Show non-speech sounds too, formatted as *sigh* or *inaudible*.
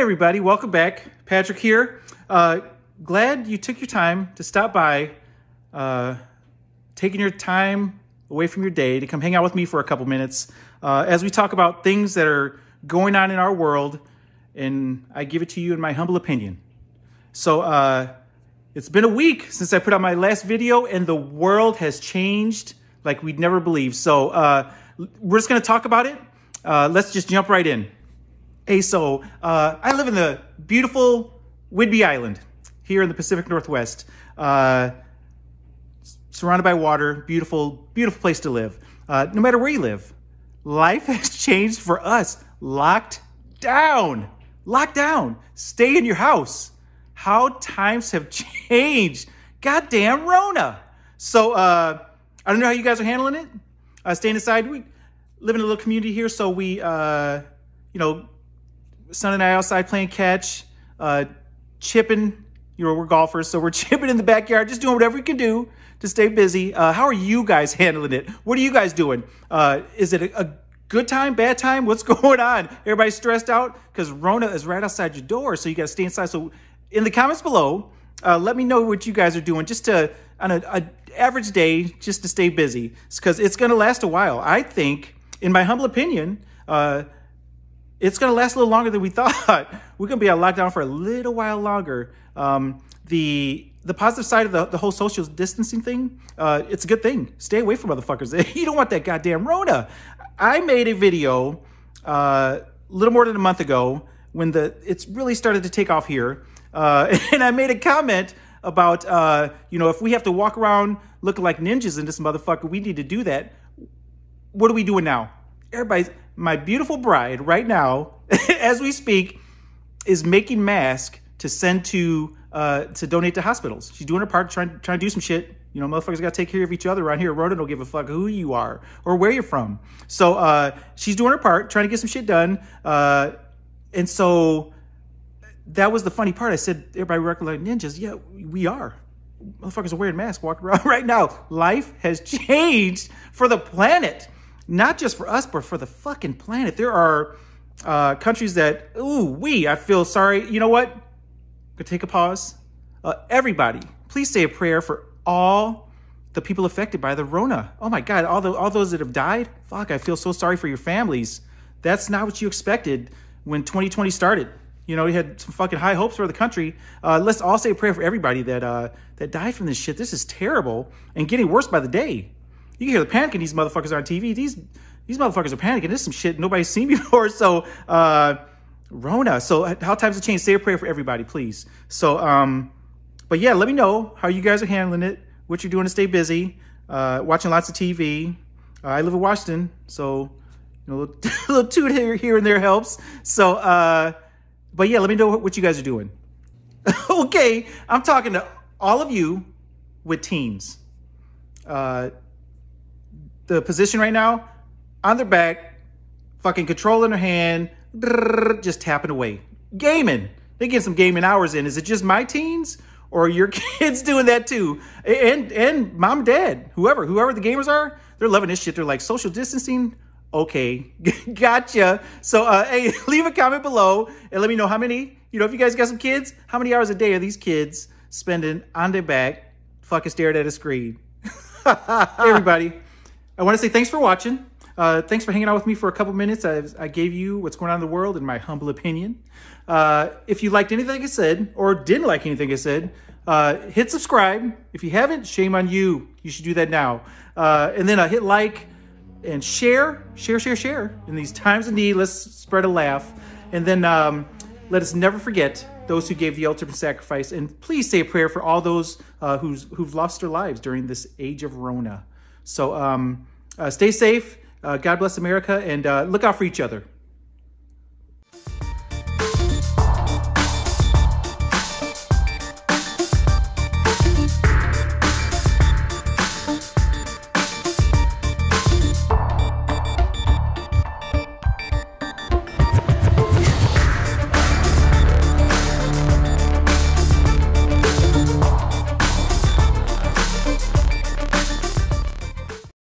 everybody, welcome back. Patrick here. Uh, glad you took your time to stop by, uh, taking your time away from your day to come hang out with me for a couple minutes uh, as we talk about things that are going on in our world, and I give it to you in my humble opinion. So, uh, it's been a week since I put out my last video, and the world has changed like we'd never believe. So, uh, we're just going to talk about it. Uh, let's just jump right in. Hey, so uh, I live in the beautiful Whidbey Island here in the Pacific Northwest, uh, surrounded by water, beautiful, beautiful place to live. Uh, no matter where you live, life *laughs* has changed for us. Locked down, locked down, stay in your house. How times have *laughs* changed. Goddamn Rona. So uh, I don't know how you guys are handling it. Uh, staying inside, we live in a little community here, so we, uh, you know, son and I outside playing catch, uh, chipping. You know, we're golfers, so we're *laughs* chipping in the backyard, just doing whatever we can do to stay busy. Uh, how are you guys handling it? What are you guys doing? Uh, is it a, a good time, bad time? What's *laughs* going on? Everybody stressed out because Rona is right outside your door, so you got to stay inside. So, in the comments below, uh, let me know what you guys are doing just to on an average day just to stay busy because it's, it's going to last a while. I think, in my humble opinion. Uh, it's going to last a little longer than we *laughs* thought. We're going to be on lockdown for a little while longer. Um, the the positive side of the, the whole social distancing thing, uh, it's a good thing. Stay away from motherfuckers. *laughs* you don't want that goddamn Rona. I made a video uh, a little more than a month ago when the it's really started to take off here, uh, *laughs* and I made a comment about uh, you know if we have to walk around looking like ninjas in this motherfucker, we need to do that. What are we doing now? Everybody's my beautiful bride right now, *laughs* as we speak, is making masks to send to uh, to donate to hospitals. She's doing her part, trying trying to do some shit. You know, motherfuckers got to take care of each other around here. Rhoda don't give a fuck who you are or where you're from. So uh, she's doing her part, trying to get some shit done. Uh, and so that was the funny part. I said, everybody working like ninjas. Yeah, we are. Motherfuckers are wearing masks walking around *laughs* right now. Life has *laughs* changed for the planet not just for us, but for the fucking planet. There are uh, countries that, ooh, we, I feel sorry. You know what? Could take a pause. Uh, everybody, please say a prayer for all the people affected by the Rona. Oh my God, all, the, all those that have died. Fuck, I feel so sorry for your families. That's not what you expected when 2020 started. You know, we had some fucking high hopes for the country. Uh, let's all say a prayer for everybody that uh, that died from this shit. This is terrible and getting worse by the day you can hear the panicking these motherfuckers on TV. These these motherfuckers are panicking. This is some shit nobody's *laughs* seen before. So uh, Rona. So how times have changed. Say a prayer for everybody, please. So um, but yeah, let me know how you guys are handling it, what you're doing to stay busy, uh, watching lots of TV. Uh, I live in Washington, so you know, a little, *laughs* little toot here, here and there helps. So, uh, but yeah, let me know what you guys are doing. *laughs* okay, I'm talking to all of you with teens. Uh, the position right now on their back, fucking control in their hand, just tapping away. Gaming. They get some gaming hours in. Is it just my teens or your *laughs* kids doing that too? And and mom, dad, whoever, whoever the gamers are, they're loving this shit. They're like social distancing. Okay, *laughs* gotcha. So uh, *laughs* hey, leave a comment below and let me know how many. You know, if you guys got some kids, how many hours a day are these kids spending on their back, fucking staring at a screen? hey, everybody. I want to say thanks for watching. Uh, thanks for hanging out with me for a couple minutes. I, I, gave you what's going on in the world in my humble opinion. Uh, if you liked anything I said or didn't like anything I said, uh, hit subscribe. If you haven't, shame on you. You should do that now. Uh, and then uh, hit like and share, share, share, share. In these times of need, let's spread a laugh. And then um, let us never forget those who gave the ultimate sacrifice. And please say a prayer for all those uh, who've lost their lives during this age of Rona. So um, uh, stay safe. Uh, God bless America and uh, look out for each other.